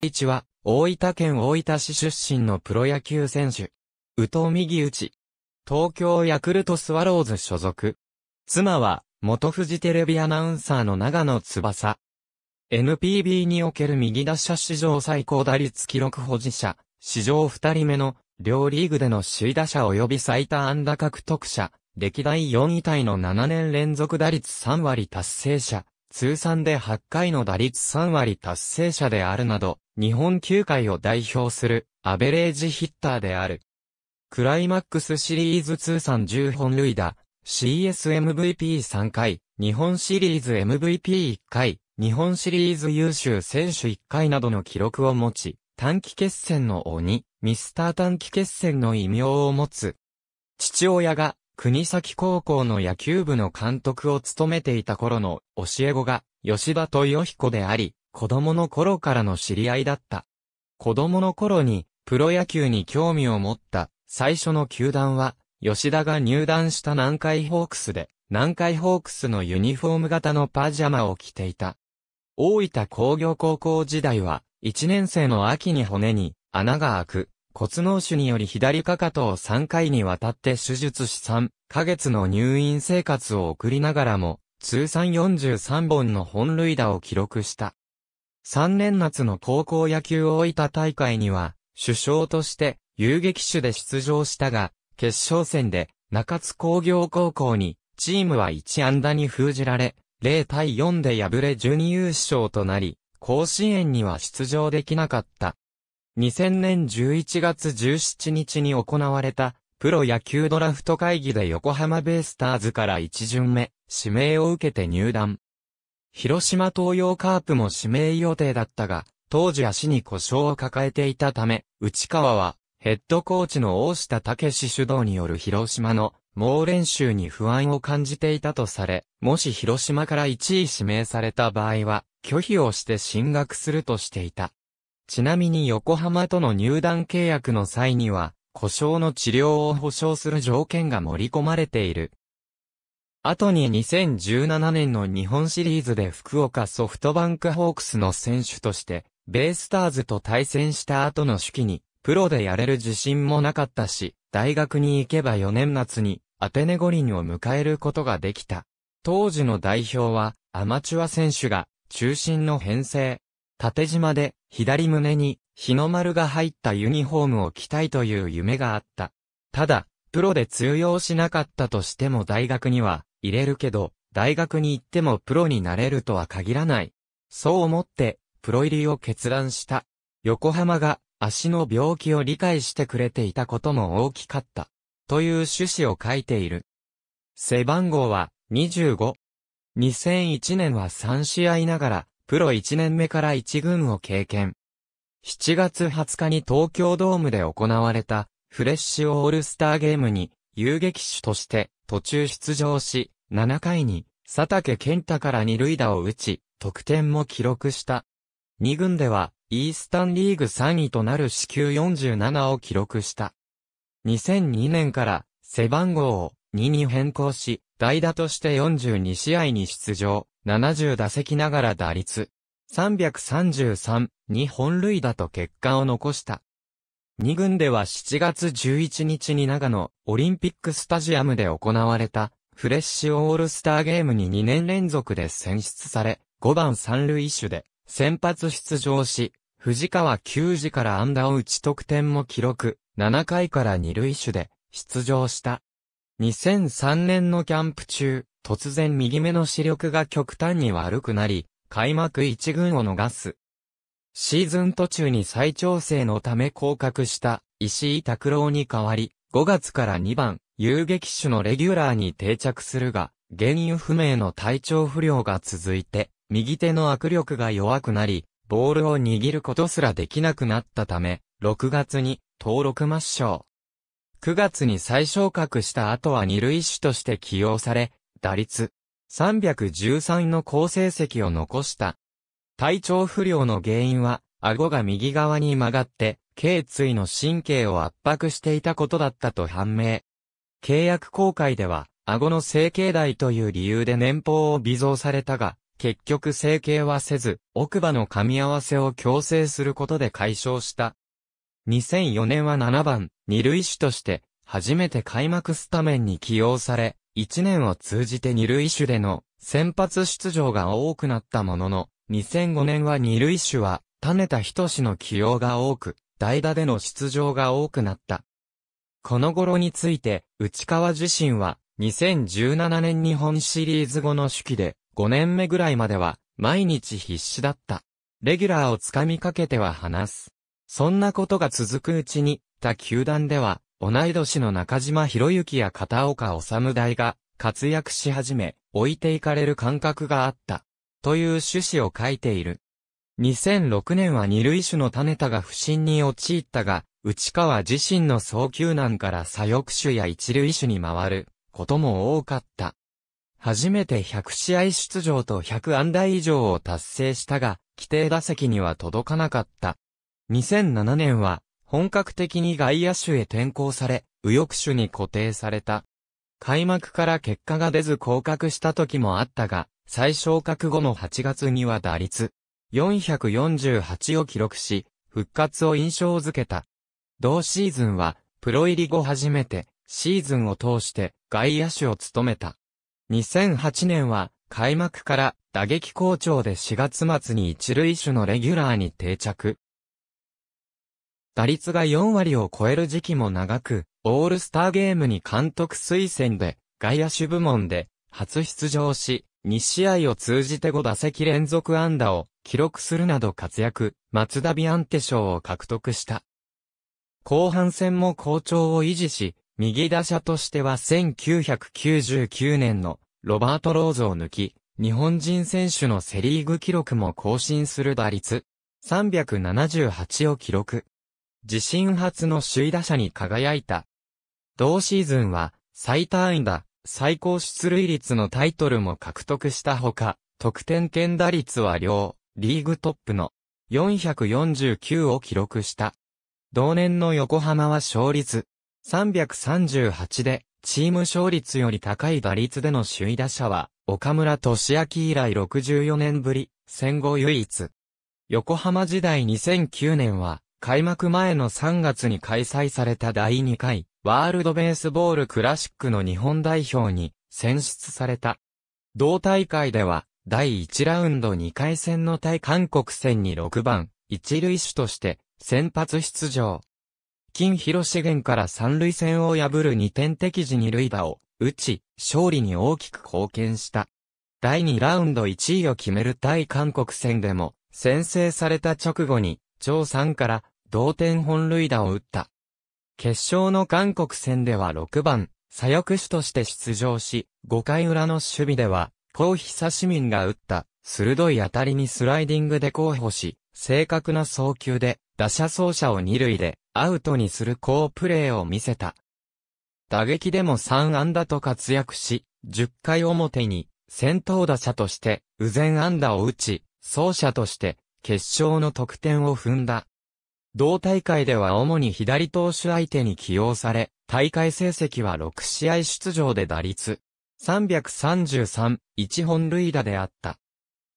一は、大分県大分市出身のプロ野球選手。宇藤右打ち。東京ヤクルトスワローズ所属。妻は、元フジテレビアナウンサーの長野翼。NPB における右打者史上最高打率記録保持者、史上二人目の、両リーグでの首位打者及び最多安打獲得者、歴代4位タイの7年連続打率3割達成者、通算で8回の打率3割達成者であるなど、日本球界を代表するアベレージヒッターである。クライマックスシリーズ通算10本塁打、CSMVP3 回、日本シリーズ MVP1 回、日本シリーズ優秀選手1回などの記録を持ち、短期決戦の鬼、ミスター短期決戦の異名を持つ。父親が国崎高校の野球部の監督を務めていた頃の教え子が吉田豊彦であり、子供の頃からの知り合いだった。子供の頃にプロ野球に興味を持った最初の球団は、吉田が入団した南海ホークスで、南海ホークスのユニフォーム型のパジャマを着ていた。大分工業高校時代は、1年生の秋に骨に穴が開く、骨脳腫により左かかとを3回にわたって手術し3ヶ月の入院生活を送りながらも、通算43本の本塁打を記録した。3年夏の高校野球大分大会には、首相として遊撃手で出場したが、決勝戦で中津工業高校に、チームは1安打に封じられ、0対4で敗れ準優勝となり、甲子園には出場できなかった。2000年11月17日に行われた、プロ野球ドラフト会議で横浜ベイスターズから1巡目、指名を受けて入団。広島東洋カープも指名予定だったが、当時足に故障を抱えていたため、内川は、ヘッドコーチの大下武史主導による広島の猛練習に不安を感じていたとされ、もし広島から1位指名された場合は、拒否をして進学するとしていた。ちなみに横浜との入団契約の際には、故障の治療を保障する条件が盛り込まれている。後に2017年の日本シリーズで福岡ソフトバンクホークスの選手として、ベイスターズと対戦した後の手記に、プロでやれる自信もなかったし、大学に行けば4年夏に、アテネ五輪を迎えることができた。当時の代表は、アマチュア選手が、中心の編成、縦島で左胸に日の丸が入ったユニフォームを着たいという夢があった。ただ、プロで通用しなかったとしても大学には入れるけど、大学に行ってもプロになれるとは限らない。そう思って、プロ入りを決断した。横浜が足の病気を理解してくれていたことも大きかった。という趣旨を書いている。背番号は25。2001年は3試合ながらプロ1年目から1軍を経験。7月20日に東京ドームで行われたフレッシュオールスターゲームに遊撃手として途中出場し、7回に佐竹健太から二塁打を打ち、得点も記録した。2軍では、イースタンリーグ3位となる支球47を記録した。2002年から背番号を2に変更し、代打として42試合に出場。70打席ながら打率、333に本塁打と結果を残した。2軍では7月11日に長野オリンピックスタジアムで行われたフレッシュオールスターゲームに2年連続で選出され、5番三塁手で先発出場し、藤川球児から安打を打ち得点も記録、7回から二塁手で出場した。2003年のキャンプ中、突然右目の視力が極端に悪くなり、開幕一軍を逃す。シーズン途中に再調整のため降格した石井拓郎に代わり、5月から2番、遊撃手のレギュラーに定着するが、原因不明の体調不良が続いて、右手の握力が弱くなり、ボールを握ることすらできなくなったため、6月に登録抹消。9月に再昇格した後は二塁手として起用され、打率、313の好成績を残した。体調不良の原因は、顎が右側に曲がって、頸椎の神経を圧迫していたことだったと判明。契約公開では、顎の整形代という理由で年俸を微増されたが、結局整形はせず、奥歯の噛み合わせを強制することで解消した。2004年は7番、二塁手として、初めて開幕スタメンに起用され、1年を通じて二塁手での先発出場が多くなったものの、2005年は二塁手は種田仁の起用が多く、代打での出場が多くなった。この頃について、内川自身は、2017年日本シリーズ後の手記で、5年目ぐらいまでは、毎日必死だった。レギュラーをつかみかけては話す。そんなことが続くうちに、他球団では、同い年の中島博之や片岡治大が活躍し始め、置いていかれる感覚があった。という趣旨を書いている。2006年は二塁手の種田が不審に陥ったが、内川自身の早急難から左翼手や一塁手に回ることも多かった。初めて100試合出場と100安打以上を達成したが、規定打席には届かなかった。2007年は本格的に外野手へ転向され、右翼手に固定された。開幕から結果が出ず降格した時もあったが、再昇格後の8月には打率448を記録し、復活を印象づけた。同シーズンは、プロ入り後初めて、シーズンを通して外野手を務めた。2008年は、開幕から打撃好調で4月末に一塁手のレギュラーに定着。打率が4割を超える時期も長く、オールスターゲームに監督推薦で、外野手部門で初出場し、2試合を通じて5打席連続安打を記録するなど活躍、松田ビアンテ賞を獲得した。後半戦も好調を維持し、右打者としては1999年のロバート・ローズを抜き、日本人選手のセリーグ記録も更新する打率378を記録。自身初の首位打者に輝いた。同シーズンは、最多安打、最高出塁率のタイトルも獲得したほか、得点圏打率は両、リーグトップの449を記録した。同年の横浜は勝率338で、チーム勝率より高い打率での首位打者は、岡村俊明以来64年ぶり、戦後唯一。横浜時代2009年は、開幕前の3月に開催された第2回ワールドベースボールクラシックの日本代表に選出された。同大会では第1ラウンド2回戦の対韓国戦に6番、一塁手として先発出場。金広資源から三塁戦を破る2点敵時に塁打を打ち、勝利に大きく貢献した。第2ラウンド1位を決める対韓国戦でも、先制された直後に、張さんから同点本塁打を打った。決勝の韓国戦では6番、左翼手として出場し、5回裏の守備では、コウヒサシミンが打った、鋭い当たりにスライディングで候補し、正確な送球で、打者走者を2塁で、アウトにする好プレーを見せた。打撃でも3安打と活躍し、10回表に、先頭打者として、右前安打を打ち、走者として、決勝の得点を踏んだ。同大会では主に左投手相手に起用され、大会成績は6試合出場で打率333、1本塁打であった。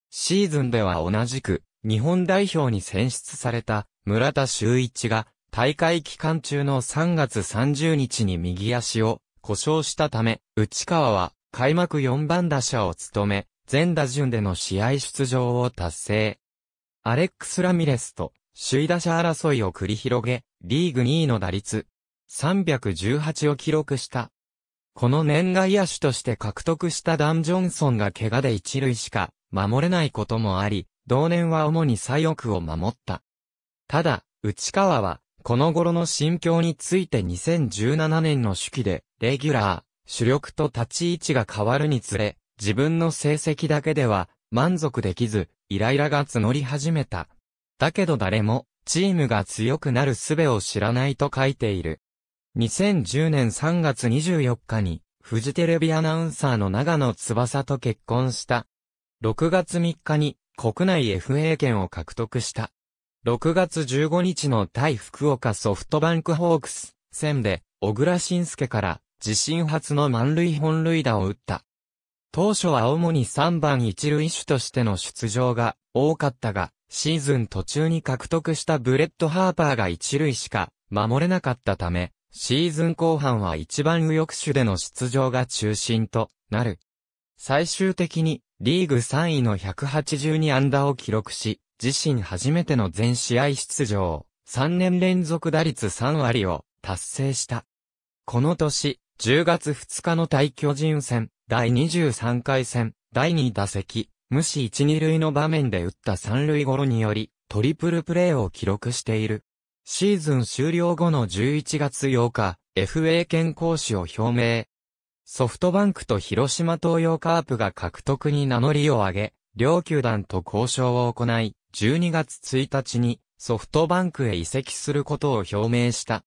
シーズンでは同じく日本代表に選出された村田修一が大会期間中の3月30日に右足を故障したため、内川は開幕4番打者を務め、全打順での試合出場を達成。アレックス・ラミレスと首位打者争いを繰り広げ、リーグ2位の打率、318を記録した。この年外野手として獲得したダン・ジョンソンが怪我で一塁しか守れないこともあり、同年は主に左翼を守った。ただ、内川は、この頃の心境について2017年の手記で、レギュラー、主力と立ち位置が変わるにつれ、自分の成績だけでは満足できず、イライラが募り始めただけど誰も、チームが強くなる術を知らないと書いている。2010年3月24日に、フジテレビアナウンサーの長野翼と結婚した。6月3日に、国内 FA 権を獲得した。6月15日の対福岡ソフトバンクホークス戦で、小倉晋介から自身初の満塁本塁打を打った。当初は主に3番一塁手としての出場が多かったが、シーズン途中に獲得したブレッド・ハーパーが一塁しか守れなかったため、シーズン後半は一番右翼手での出場が中心となる。最終的にリーグ3位の182安打を記録し、自身初めての全試合出場、3年連続打率3割を達成した。この年、10月2日の対巨人戦、第23回戦、第2打席、無視一二塁の場面で打った三塁ゴロにより、トリプルプレーを記録している。シーズン終了後の11月8日、FA 健行使を表明。ソフトバンクと広島東洋カープが獲得に名乗りを上げ、両球団と交渉を行い、12月1日にソフトバンクへ移籍することを表明した。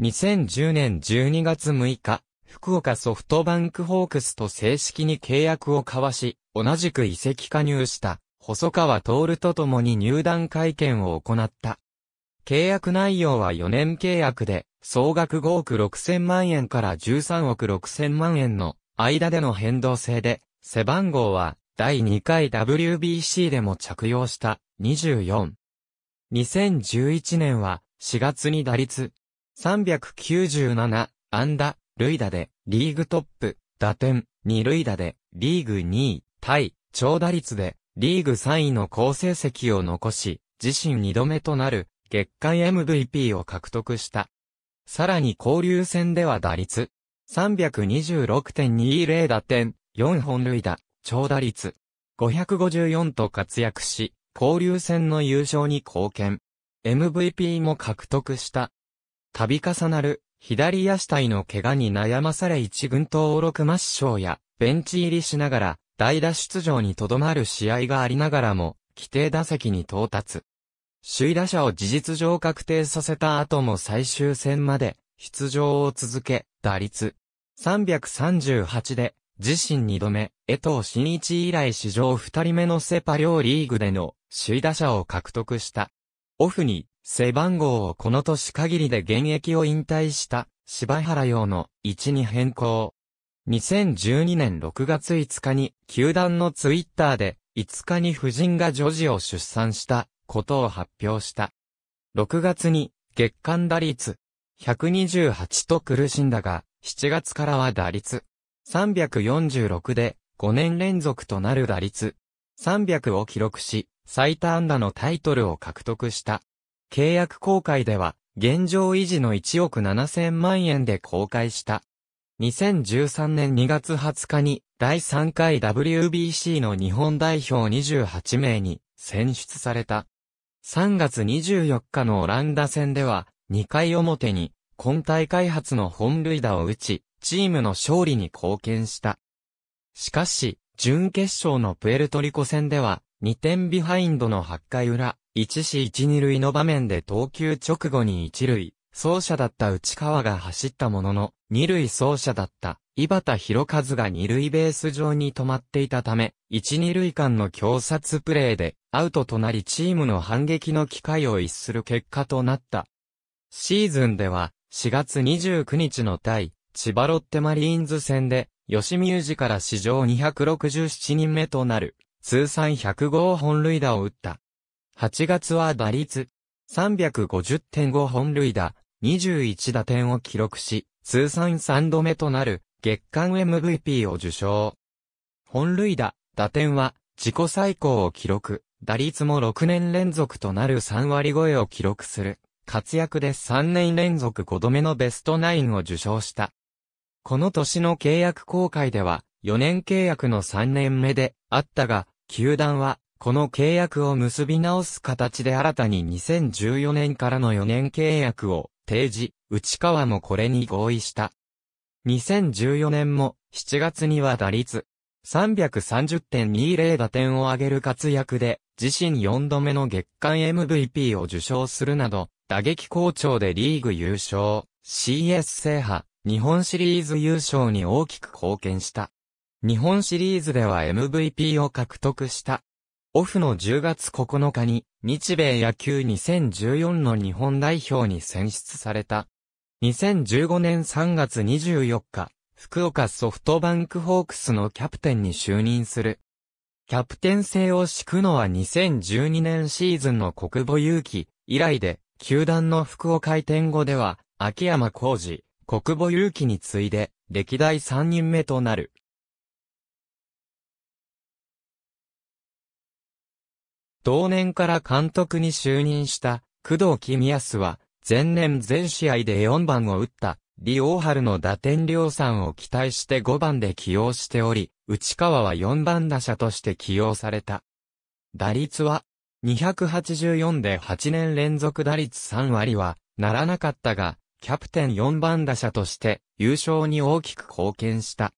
2010年12月6日、福岡ソフトバンクホークスと正式に契約を交わし、同じく移籍加入した細川徹と共に入団会見を行った。契約内容は4年契約で、総額5億6千万円から13億6千万円の間での変動制で、背番号は第2回 WBC でも着用した24。2011年は4月に打率397安打塁打でリーグトップ、打点、二塁打でリーグ2位、対、長打率でリーグ3位の好成績を残し、自身2度目となる月間 MVP を獲得した。さらに交流戦では打率326.20打点、4本塁打、長打率554と活躍し、交流戦の優勝に貢献。MVP も獲得した。度重なる左足体の怪我に悩まされ一軍登録抹消や、ベンチ入りしながら、代打出場にとどまる試合がありながらも、規定打席に到達。首位打者を事実上確定させた後も最終戦まで出場を続け、打率338で自身2度目、江藤新一以来史上2人目のセパ両リーグでの首位打者を獲得した。オフに背番号をこの年限りで現役を引退した柴原洋の置に変更。2012年6月5日に球団のツイッターで5日に夫人が女児を出産したことを発表した。6月に月間打率128と苦しんだが、7月からは打率346で5年連続となる打率300を記録し、最多安打のタイトルを獲得した。契約公開では、現状維持の1億7000万円で公開した。2013年2月20日に、第3回 WBC の日本代表28名に選出された。3月24日のオランダ戦では、2回表に、今大会初の本塁打を打ち、チームの勝利に貢献した。しかし、準決勝のプエルトリコ戦では、2点ビハインドの8回裏、一死一二塁の場面で投球直後に一塁、走者だった内川が走ったものの、二塁走者だった、井端博和が二塁ベース上に止まっていたため、一二塁間の強殺プレーで、アウトとなりチームの反撃の機会を逸する結果となった。シーズンでは、4月29日の対、千葉ロッテマリーンズ戦で、吉見裕二から史上267人目となる、通算1 0号本塁打を打った。8月は打率350.5本塁打、21打点を記録し、通算3度目となる月間 MVP を受賞。本塁打、打点は自己最高を記録、打率も6年連続となる3割超えを記録する。活躍で3年連続5度目のベストナインを受賞した。この年の契約公開では、4年契約の3年目であったが、球団はこの契約を結び直す形で新たに2014年からの4年契約を提示、内川もこれに合意した。2014年も7月には打率330.20打点を上げる活躍で自身4度目の月間 MVP を受賞するなど打撃好調でリーグ優勝、CS 制覇、日本シリーズ優勝に大きく貢献した。日本シリーズでは MVP を獲得した。オフの10月9日に、日米野球2014の日本代表に選出された。2015年3月24日、福岡ソフトバンクホークスのキャプテンに就任する。キャプテン制を敷くのは2012年シーズンの国母勇気以来で、球団の福岡開転後では、秋山浩二、国母勇気に次いで、歴代3人目となる。同年から監督に就任した工藤公康は、前年全試合で4番を打った、李大春の打点量産を期待して5番で起用しており、内川は4番打者として起用された。打率は、284で8年連続打率3割は、ならなかったが、キャプテン4番打者として優勝に大きく貢献した。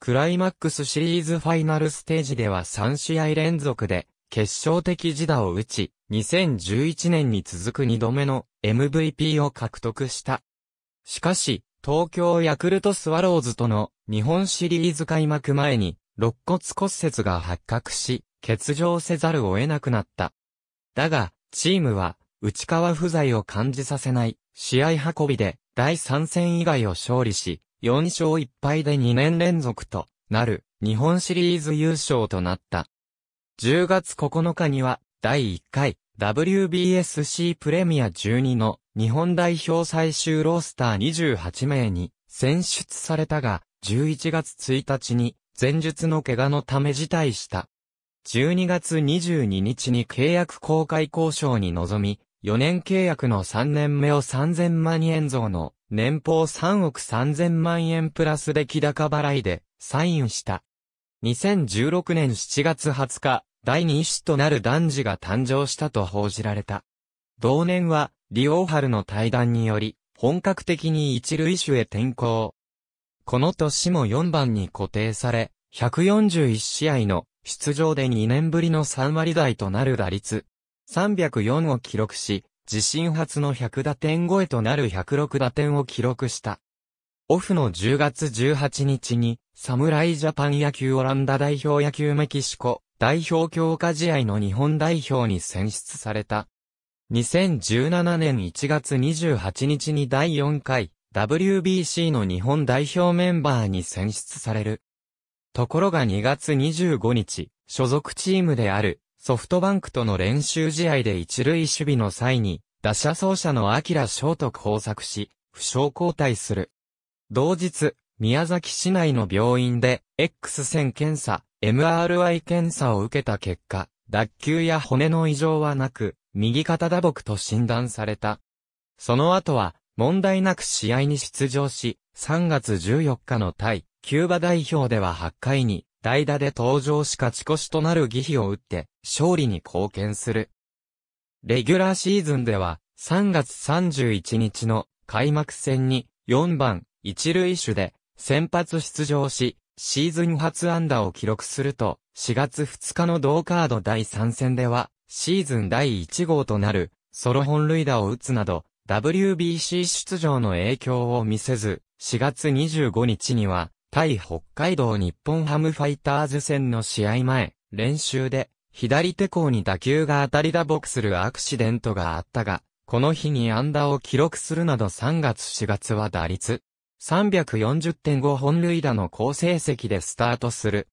クライマックスシリーズファイナルステージでは3試合連続で決勝的自打を打ち、2011年に続く2度目の MVP を獲得した。しかし、東京ヤクルトスワローズとの日本シリーズ開幕前に、肋骨骨折が発覚し、欠場せざるを得なくなった。だが、チームは、内川不在を感じさせない、試合運びで、第3戦以外を勝利し、4勝1敗で2年連続となる、日本シリーズ優勝となった。10月9日には、第1回 WBSC プレミア12の日本代表最終ロースター28名に選出されたが、11月1日に前述の怪我のため辞退した。12月22日に契約公開交渉に臨み、4年契約の3年目を3000万円増の年俸3億3000万円プラス出来高払いでサインした。2016年7月20日、第二子となる男児が誕生したと報じられた。同年は、李ハ春の対談により、本格的に一類種へ転向。この年も4番に固定され、141試合の出場で2年ぶりの3割台となる打率、304を記録し、自身初の100打点超えとなる106打点を記録した。オフの10月18日に、侍ジャパン野球オランダ代表野球メキシコ代表強化試合の日本代表に選出された。2017年1月28日に第4回 WBC の日本代表メンバーに選出される。ところが2月25日、所属チームであるソフトバンクとの練習試合で一塁守備の際に、打者走者の明翔ト交作し、負傷交代する。同日、宮崎市内の病院で X 線検査、MRI 検査を受けた結果、脱臼や骨の異常はなく、右肩打撲と診断された。その後は、問題なく試合に出場し、3月14日の対、キューバ代表では8回に、代打で登場し勝ち越しとなる儀費を打って、勝利に貢献する。レギュラーシーズンでは、3月31日の開幕戦に、4番、一塁手で、先発出場し、シーズン初安打を記録すると、4月2日の同カード第3戦では、シーズン第1号となる、ソロ本塁打を打つなど、WBC 出場の影響を見せず、4月25日には、対北海道日本ハムファイターズ戦の試合前、練習で、左手甲に打球が当たり打撲するアクシデントがあったが、この日に安打を記録するなど3月4月は打率、340.5本塁打の好成績でスタートする。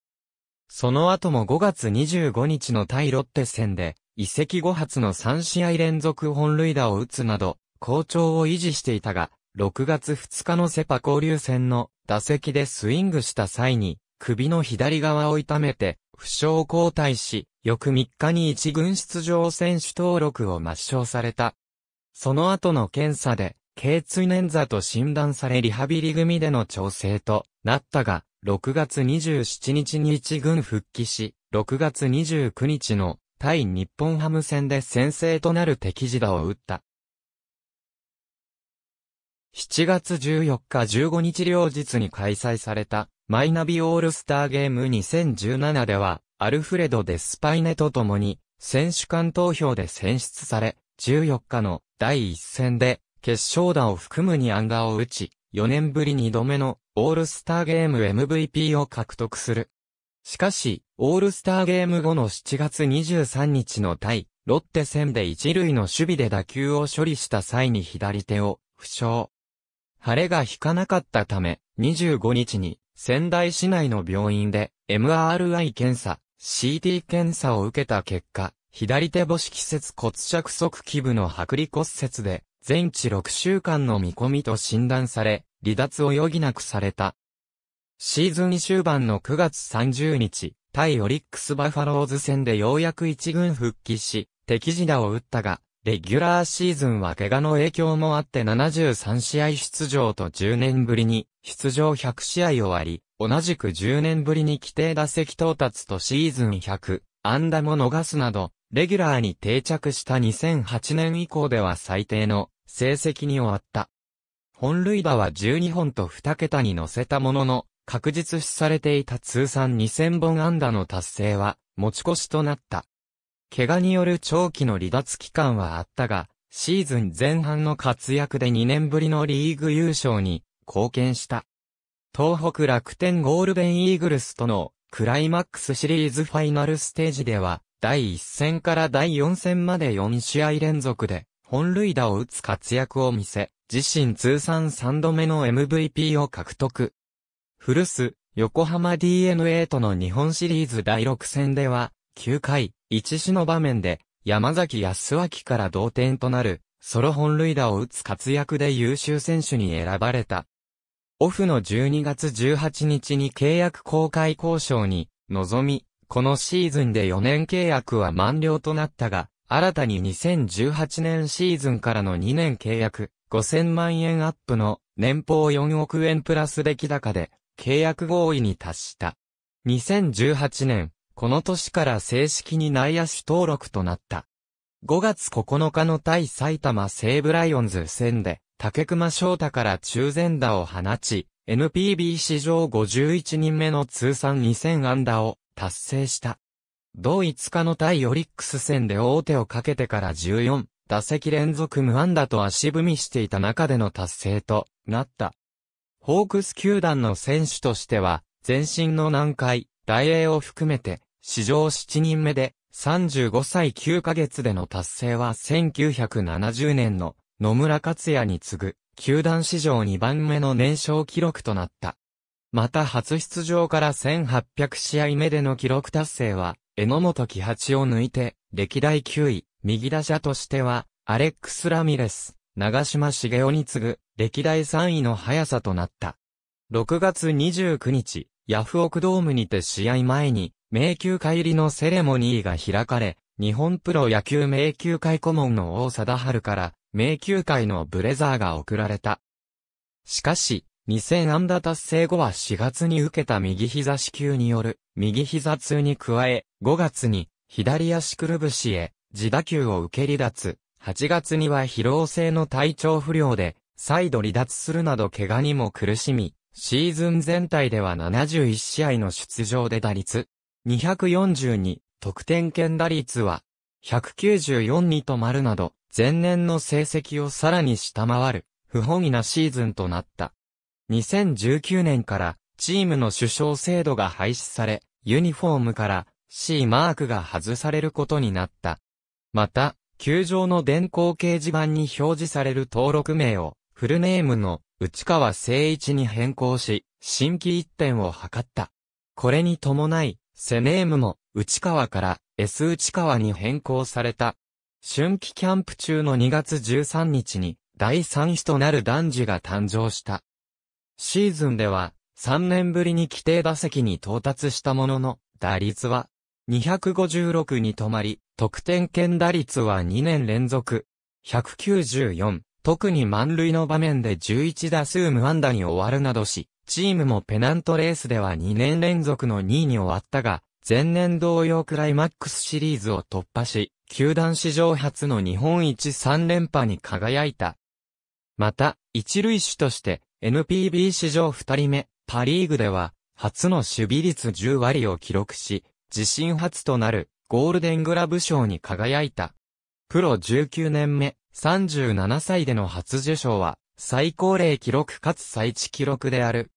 その後も5月25日の対ロッテ戦で、移籍後発の3試合連続本塁打を打つなど、好調を維持していたが、6月2日のセパ交流戦の打席でスイングした際に、首の左側を痛めて、負傷交代し、翌3日に一軍出場選手登録を抹消された。その後の検査で、頸椎捻挫と診断されリハビリ組での調整となったが、6月27日に一軍復帰し、6月29日の対日本ハム戦で先制となる敵地打を打った。7月14日15日両日に開催されたマイナビオールスターゲーム2017では、アルフレド・デスパイネと共に選手間投票で選出され、14日の第1戦で決勝打を含むン安打を打ち、4年ぶり2度目のオールスターゲーム MVP を獲得する。しかし、オールスターゲーム後の7月23日の対、ロッテ戦で一塁の守備で打球を処理した際に左手を負傷。晴れが引かなかったため、25日に仙台市内の病院で MRI 検査、CT 検査を受けた結果、左手母子季節骨着側基部の剥離骨折で全治6週間の見込みと診断され、離脱を余儀なくされた。シーズン終盤の9月30日、対オリックスバファローズ戦でようやく一軍復帰し、敵地打を打ったが、レギュラーシーズンは怪我の影響もあって73試合出場と10年ぶりに出場100試合終わり、同じく10年ぶりに規定打席到達とシーズン100、安打も逃すなど、レギュラーに定着した2008年以降では最低の成績に終わった。本塁打は12本と2桁に乗せたものの、確実視されていた通算2000本安打の達成は持ち越しとなった。怪我による長期の離脱期間はあったが、シーズン前半の活躍で2年ぶりのリーグ優勝に貢献した。東北楽天ゴールデンイーグルスとのクライマックスシリーズファイナルステージでは、第1戦から第4戦まで4試合連続で本塁打を打つ活躍を見せ、自身通算3度目の MVP を獲得。古巣、横浜 DNA との日本シリーズ第6戦では、9回、1死の場面で、山崎康明から同点となる、ソロ本塁打を打つ活躍で優秀選手に選ばれた。オフの12月18日に契約公開交渉に、臨み、このシーズンで4年契約は満了となったが、新たに2018年シーズンからの2年契約、5000万円アップの年俸4億円プラス出来高で契約合意に達した。2018年、この年から正式に内野手登録となった。5月9日の対埼玉西武ライオンズ戦で、竹熊翔太から中前打を放ち、NPB 史上51人目の通算2000安打を達成した。同5日の対オリックス戦で大手をかけてから14打席連続無安打と足踏みしていた中での達成となった。ホークス球団の選手としては、前身の南海、大英を含めて、史上7人目で、35歳9ヶ月での達成は1970年の野村克也に次ぐ、球団史上2番目の年少記録となった。また初出場から1800試合目での記録達成は、榎本喜八を抜いて、歴代9位、右打者としては、アレックス・ラミレス、長島茂雄に次ぐ、歴代3位の速さとなった。6月29日、ヤフオクドームにて試合前に、迷宮会入りのセレモニーが開かれ、日本プロ野球迷宮会顧問の王貞治から、迷宮会のブレザーが贈られた。しかし、2000安打達成後は4月に受けた右膝支給による右膝痛に加え、5月に左足くるぶしへ自打球を受け離脱、8月には疲労性の体調不良で再度離脱するなど怪我にも苦しみ、シーズン全体では71試合の出場で打率242、得点圏打率は194に止まるなど、前年の成績をさらに下回る不本意なシーズンとなった。2019年からチームの主将制度が廃止され、ユニフォームから C マークが外されることになった。また、球場の電光掲示板に表示される登録名をフルネームの内川誠一に変更し、新規一点を図った。これに伴い、セネームも内川から S 内川に変更された。春季キャンプ中の2月13日に第3子となる男児が誕生した。シーズンでは、3年ぶりに規定打席に到達したものの、打率は、256に止まり、得点圏打率は2年連続、194、特に満塁の場面で11打数無安打に終わるなどし、チームもペナントレースでは2年連続の2位に終わったが、前年同様クライマックスシリーズを突破し、球団史上初の日本一3連覇に輝いた。また、一塁手として、NPB 史上2人目、パリーグでは、初の守備率10割を記録し、自身初となるゴールデングラブ賞に輝いた。プロ19年目、37歳での初受賞は、最高齢記録かつ最地記録である。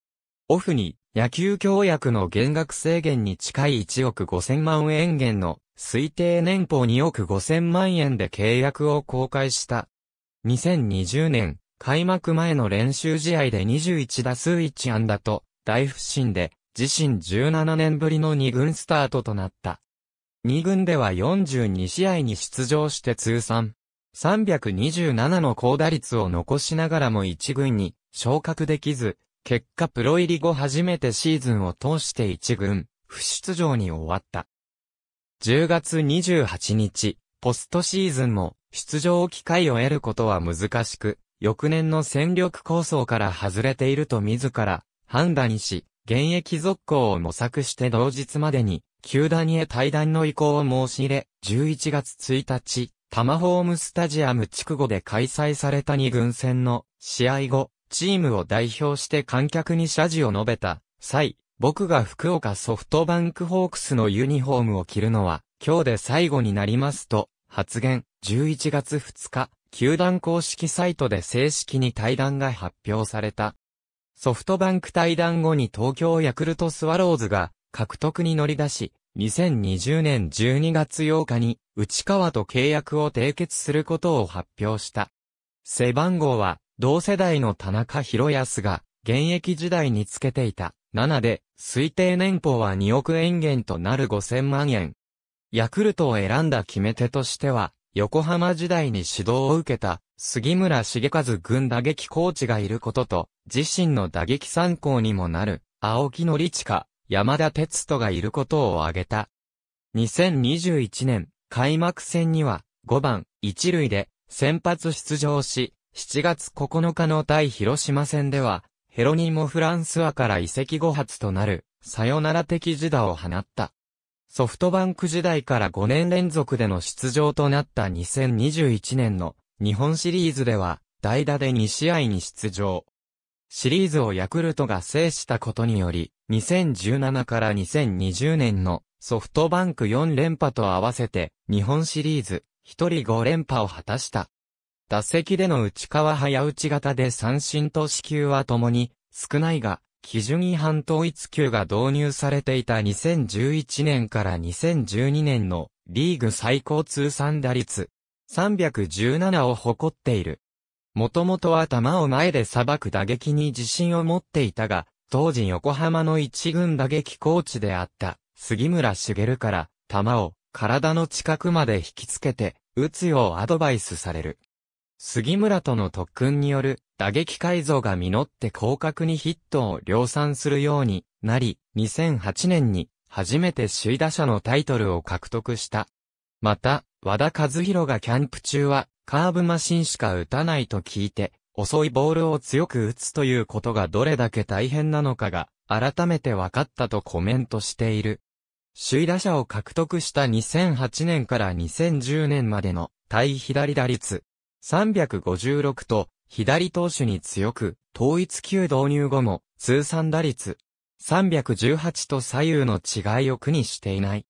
オフに、野球協約の減額制限に近い1億5000万円減の、推定年俸2億5000万円で契約を公開した。2020年、開幕前の練習試合で21打数1安打と、大不振で、自身17年ぶりの2軍スタートとなった。2軍では42試合に出場して通算、327の高打率を残しながらも1軍に昇格できず、結果プロ入り後初めてシーズンを通して1軍、不出場に終わった。10月28日、ポストシーズンも出場機会を得ることは難しく、翌年の戦力構想から外れていると自ら判断し、現役続行を模索して同日までに、球団へ対談の意向を申し入れ、11月1日、タマホームスタジアム筑後で開催された2軍戦の試合後、チームを代表して観客に謝辞を述べた際、僕が福岡ソフトバンクホークスのユニフォームを着るのは今日で最後になりますと発言11月2日球団公式サイトで正式に対談が発表された。ソフトバンク対談後に東京ヤクルトスワローズが獲得に乗り出し、2020年12月8日に内川と契約を締結することを発表した。背番号は同世代の田中博康が現役時代につけていた7で推定年俸は2億円減となる5000万円。ヤクルトを選んだ決め手としては横浜時代に指導を受けた、杉村重和軍打撃コーチがいることと、自身の打撃参考にもなる、青木則親、山田哲人がいることを挙げた。2021年、開幕戦には、5番、1塁で、先発出場し、7月9日の対広島戦では、ヘロニモ・フランスアから移籍後発となる、サヨナラ的自打を放った。ソフトバンク時代から5年連続での出場となった2021年の日本シリーズでは代打で2試合に出場。シリーズをヤクルトが制したことにより、2017から2020年のソフトバンク4連覇と合わせて日本シリーズ1人5連覇を果たした。打席での内川早打ち型で三振と死球は共に少ないが基準違反統一級が導入されていた2011年から2012年のリーグ最高通算打率317を誇っている。もともとは球を前で裁く打撃に自信を持っていたが、当時横浜の一軍打撃コーチであった杉村茂から球を体の近くまで引きつけて打つようアドバイスされる。杉村との特訓による打撃改造が実って広角にヒットを量産するようになり、2008年に初めて首位打者のタイトルを獲得した。また、和田和弘がキャンプ中はカーブマシンしか打たないと聞いて、遅いボールを強く打つということがどれだけ大変なのかが改めて分かったとコメントしている。首位打者を獲得した2008年から2010年までの対左打率356と左投手に強く、統一級導入後も通算打率318と左右の違いを苦にしていない。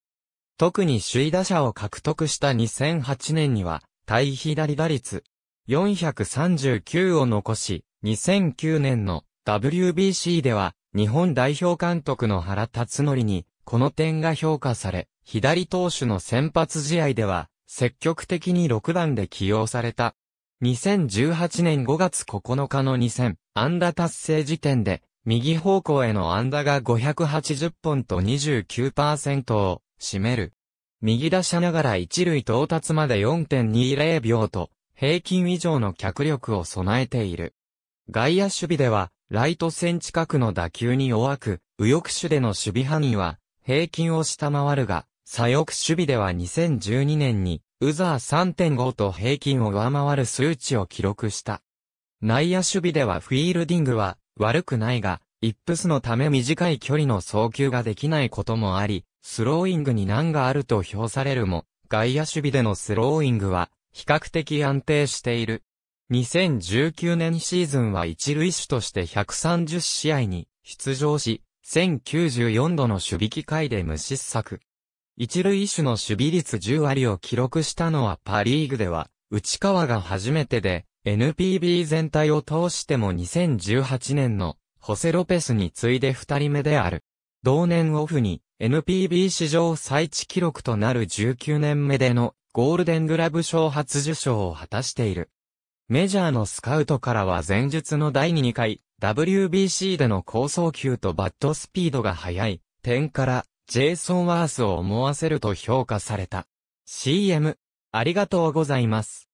特に首位打者を獲得した2008年には、対左打率439を残し、2009年の WBC では、日本代表監督の原辰則に、この点が評価され、左投手の先発試合では、積極的に6番で起用された。2018年5月9日の2000安打達成時点で、右方向への安打が580本と29%を占める。右打者ながら一塁到達まで4.20秒と、平均以上の脚力を備えている。外野守備では、ライト線近くの打球に弱く、右翼手での守備範囲は、平均を下回るが、左翼守備では2012年に、ウザー3.5と平均を上回る数値を記録した。内野守備ではフィールディングは悪くないが、イップスのため短い距離の送球ができないこともあり、スローイングに難があると評されるも、外野守備でのスローイングは比較的安定している。2019年シーズンは一塁手として130試合に出場し、1094度の守備機会で無失策。一塁手の守備率10割を記録したのはパリーグでは、内川が初めてで、NPB 全体を通しても2018年のホセ・ロペスに次いで2人目である。同年オフに NPB 史上最地記録となる19年目でのゴールデングラブ賞初受賞を果たしている。メジャーのスカウトからは前述の第2回 WBC での高層球とバットスピードが速い点からジェイソン・ワースを思わせると評価された。CM、ありがとうございます。